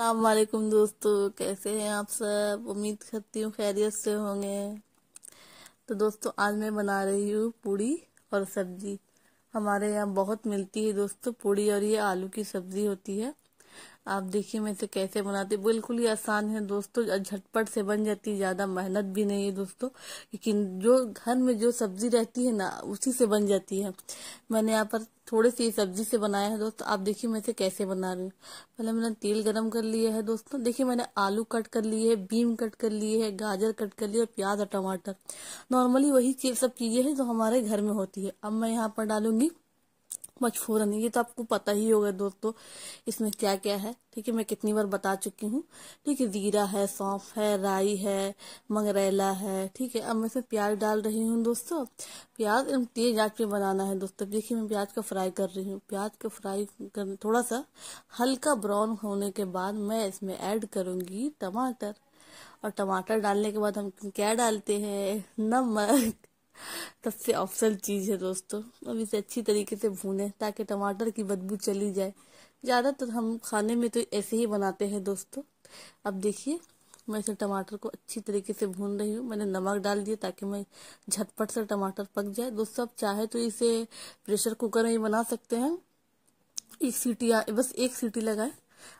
अल्लाम दोस्तों कैसे हैं आप सब उम्मीद करती हूँ खैरियत से होंगे तो दोस्तों आज मैं बना रही हूँ पूड़ी और सब्जी हमारे यहाँ बहुत मिलती है दोस्तों पूड़ी और ये आलू की सब्जी होती है आप देखिए मैं इसे कैसे बनाती बिल्कुल ही आसान है दोस्तों झटपट से बन जाती है ज़्यादा मेहनत भी नहीं है दोस्तों लेकिन जो घर में जो सब्जी रहती है ना उसी से बन जाती है मैंने यहाँ पर थोड़े सी सब्जी से बनाया है दोस्तों आप देखिए मैं इसे कैसे बना रही हूँ पहले मैंने तेल गरम कर लिया है दोस्तों देखिये मैंने आलू कट कर लिए है बीम कट कर लिए है गाजर कट कर लिए प्याज और टमाटर नॉर्मली वही सब चीज़ें है जो हमारे घर में होती है अब मैं यहाँ पर डालूंगी मजफूरन ये तो आपको पता ही होगा दोस्तों इसमें क्या क्या है ठीक है मैं कितनी बार बता चुकी हूँ ठीक है जीरा है सौंफ है राई है मंगरेला है ठीक है अब मैं इसमें प्याज डाल रही हूँ दोस्तों प्याज एकदम तेज आँच पे बनाना है दोस्तों देखिए मैं प्याज का फ्राई कर रही हूँ प्याज का फ्राई कर थोड़ा सा हल्का ब्राउन होने के बाद मैं इसमें ऐड करूंगी टमाटर और टमाटर डालने के बाद हम क्या डालते हैं नमक सबसे अफसल चीज़ है दोस्तों अब इसे अच्छी तरीके से भूनें ताकि टमाटर की बदबू चली जाए ज़्यादातर हम खाने में तो ऐसे ही बनाते हैं दोस्तों अब देखिए मैं इसे टमाटर को अच्छी तरीके से भून रही हूँ मैंने नमक डाल दिया ताकि मैं झटपट से टमाटर पक जाए दोस्तों आप चाहे तो इसे प्रेशर कुकर में बना सकते हैं एक सीटी बस एक सीटी लगाएं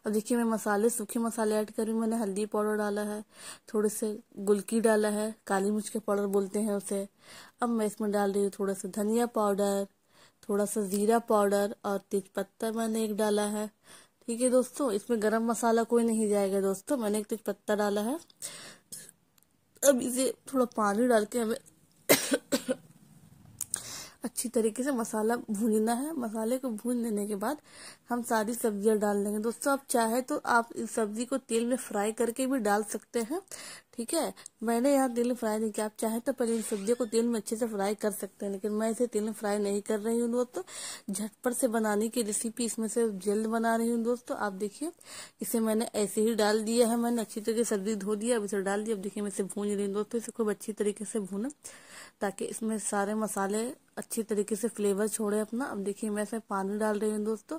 अब देखिए मैं मसाले सूखे मसाले ऐड हूँ मैंने हल्दी पाउडर डाला है थोड़े से गुलकी डाला है काली मिर्च का पाउडर बोलते हैं उसे अब मैं इसमें डाल रही हूँ थोड़ा सा धनिया पाउडर थोड़ा सा ज़ीरा पाउडर और तेज पत्ता मैंने एक डाला है ठीक है दोस्तों इसमें गरम मसाला कोई नहीं जाएगा दोस्तों मैंने एक तेज पत्ता डाला है अब इसे थोड़ा पानी डाल के हमें अच्छी तरीके से मसाला भूनना है मसाले को भून लेने के बाद हम सारी सब्जियां डाल देंगे दोस्तों आप चाहे तो आप इस सब्जी को तेल में फ्राई करके भी डाल सकते हैं ठीक है मैंने यहाँ तिल फ्राई नहीं किया आप चाहे तो पहले इन सब्जियों को तिल में अच्छे से फ्राई कर सकते हैं लेकिन मैं इसे तिल में फ्राई नहीं कर रही हूँ दोस्तों झटपट से बनाने की रेसिपी इसमें से जल्द बना रही हूँ दोस्तों आप देखिए इसे मैंने ऐसे ही डाल दिया है मैंने अच्छी तरीके से सब्जी धो दिया अब इसे डाल दिया अब देखिए मैं इसे भून रही हूँ दोस्तों इसे खूब अच्छी तरीके से भूना ताकि इसमें सारे मसाले अच्छी तरीके से फ्लेवर छोड़े अपना अब देखिए मैं इसमें पानी डाल रही हूँ दोस्तों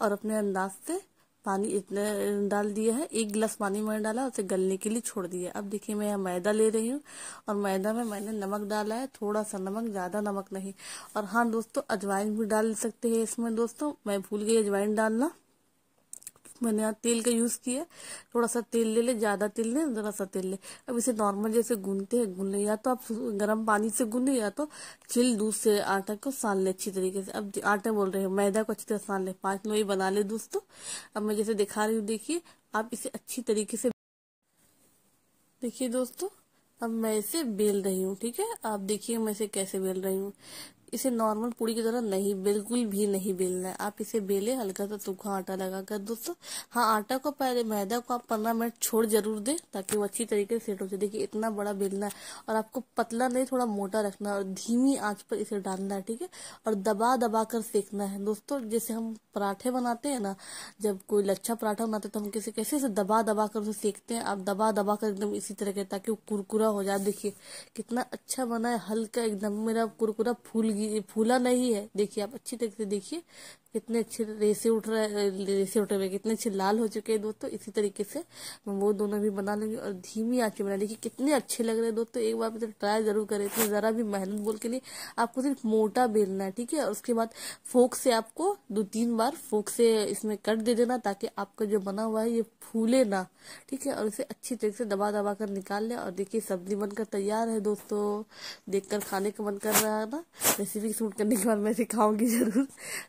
और अपने अंदाज से पानी इतना डाल दिया है एक गिलास पानी मैंने डाला उसे गलने के लिए छोड़ दिया अब देखिए मैं यहाँ मैदा ले रही हूँ और मैदा में मैंने नमक डाला है थोड़ा सा नमक ज़्यादा नमक नहीं और हाँ दोस्तों अजवाइन भी डाल सकते हैं इसमें दोस्तों मैं भूल गई अजवाइन डालना मैंने यहाँ तेल का यूज़ किया थोड़ा सा तेल ले ले ज़्यादा तेल ले ज़रा सा तेल ले अब इसे नॉर्मल जैसे गूंदते हैं गूंदे ले या तो आप गर्म पानी से गूंदे या तो छिल दूध से आटा को सान ले अच्छी तरीके से अब आटा बोल रहे हैं मैदा को अच्छी तरह सान ले पाँच लोई बना ले दोस्तों अब मैं जैसे दिखा रही हूँ देखिए आप इसे अच्छी तरीके से देखिए दोस्तों अब मैं इसे बेल रही हूँ ठीक है आप देखिए मैं इसे कैसे बेल रही हूँ इसे नॉर्मल पूरी की तरह नहीं बिल्कुल भी नहीं बेलना है आप इसे बेले हल्का सा सूखा आटा लगाकर दोस्तों हाँ आटा को पहले मैदा को आप पंद्रह मिनट छोड़ जरूर दे ताकि वो अच्छी तरीके से सेट हो जाए देखिए इतना बड़ा बेलना है और आपको पतला नहीं थोड़ा मोटा रखना है और धीमी आँच पर इसे डालना है ठीक है और दबा दबा कर सेकना है दोस्तों जैसे हम पराठे बनाते हैं ना जब कोई लच्छा पराठा बनाते हैं तो हम किसे कैसे से दबा दबा कर उसे सेकते हैं आप दबा दबा कर एकदम इसी तरह के ताकि वो कुरकुरा हो जाए देखिए कितना अच्छा बना है हल्का एकदम मेरा कुरकुरा फूल गया ये फूला नहीं है देखिए आप अच्छी तरीके से देखिए कितने अच्छे रेसे उठ रहे रेसे उठे हुए कितने अच्छे लाल हो चुके हैं दोस्तों इसी तरीके से मैं वो दोनों भी बना लूंगी और धीमी आँच में बना देखिए कितने अच्छे लग रहे हैं दोस्तों एक बार इधर ट्राई ज़रूर करें इसमें ज़रा भी मेहनत बोल के लिए आपको सिर्फ मोटा बेलना है ठीक है और उसके बाद फोक से आपको दो तीन बार फोक से इसमें कट दे देना ताकि आपका जो बना हुआ है ये फूले ना ठीक है और इसे अच्छी तरीके से दबा दबा कर निकाल लें और देखिए सब्जी बनकर तैयार है दोस्तों देखकर खाने का मन कर रहा है ना रेसिपी सूट करने के बाद मैं सिखाऊंगी जरूर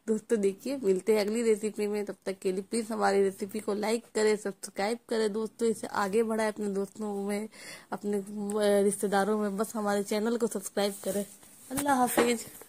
दोस्तों देख देखिए मिलते हैं अगली रेसिपी में तब तक के लिए प्लीज़ हमारी रेसिपी को लाइक करें सब्सक्राइब करें दोस्तों इसे आगे बढ़ाए अपने दोस्तों में अपने रिश्तेदारों में बस हमारे चैनल को सब्सक्राइब करें अल्लाह हाफिज़